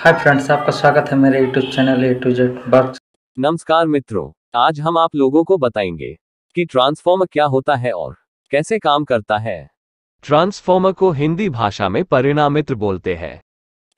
hi friends आपका स्वागत है मेरे YouTube channel A to Z works नमस्कार मित्रों आज हम आप लोगों को बताएंगे कि ट्रांसफॉर्मर क्या होता है और कैसे काम करता है ट्रांसफॉर्मर को हिंदी भाषा में परिणामित्र बोलते हैं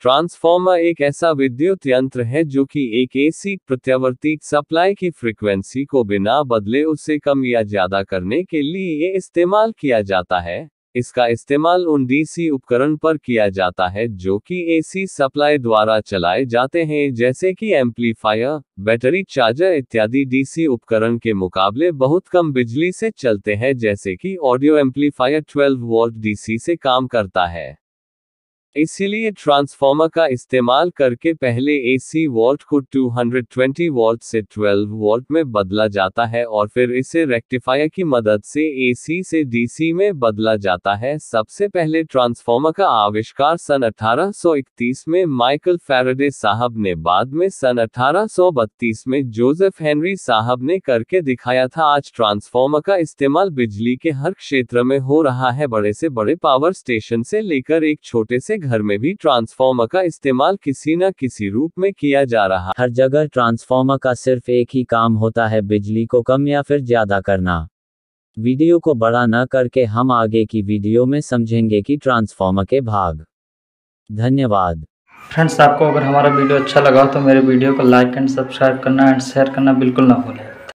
ट्रांसफॉर्मर एक ऐसा विद्युत यंत्र है जो कि एक एसी प्रत्यावर्ती सप्लाई की फ्रीक्वेंसी को बिना बदले उसे कम या ज्यादा करने के लिए इस्तेमाल किया जाता है इसका इस्तेमाल उन डीसी उपकरण पर किया जाता है जो कि एसी सप्लाई द्वारा चलाए जाते हैं जैसे कि एम्पलीफायर बैटरी चार्जर इत्यादि डीसी उपकरण के मुकाबले बहुत कम बिजली से चलते हैं जैसे कि ऑडियो एम्पलीफायर 12 वोल्ट डीसी से काम करता है इसीलिए ट्रांसफार्मर का इस्तेमाल करके पहले एसी वोल्ट को 220 वोल्ट से 12 वोल्ट में बदला जाता है और फिर इसे रेक्टिफायर की मदद से एसी से डीसी में बदला जाता है सबसे पहले ट्रांसफार्मर का आविष्कार सन 1831 में माइकल फेरडे साहब ने बाद में सन 1832 में जोसेफ हेनरी साहब ने करके दिखाया था आज ट्रांसफार्मर का इस्तेमाल बिजली के हर क्षेत्र में हो रहा है बड़े से बड़े पावर स्टेशन से लेकर एक छोटे से घर में भी ट्रांसफार्मर का इस्तेमाल किसी न किसी रूप में किया जा रहा हर जगह ट्रांसफार्मर का सिर्फ एक ही काम होता है बिजली को कम या फिर ज्यादा करना वीडियो को बड़ा न करके हम आगे की वीडियो में समझेंगे कि ट्रांसफार्मर के भाग धन्यवाद फ्रेंड्स आपको अगर हमारा वीडियो अच्छा लगा तो मेरे वीडियो को लाइक एंड सब्सक्राइब करना एंड शेयर करना बिल्कुल ना भूलें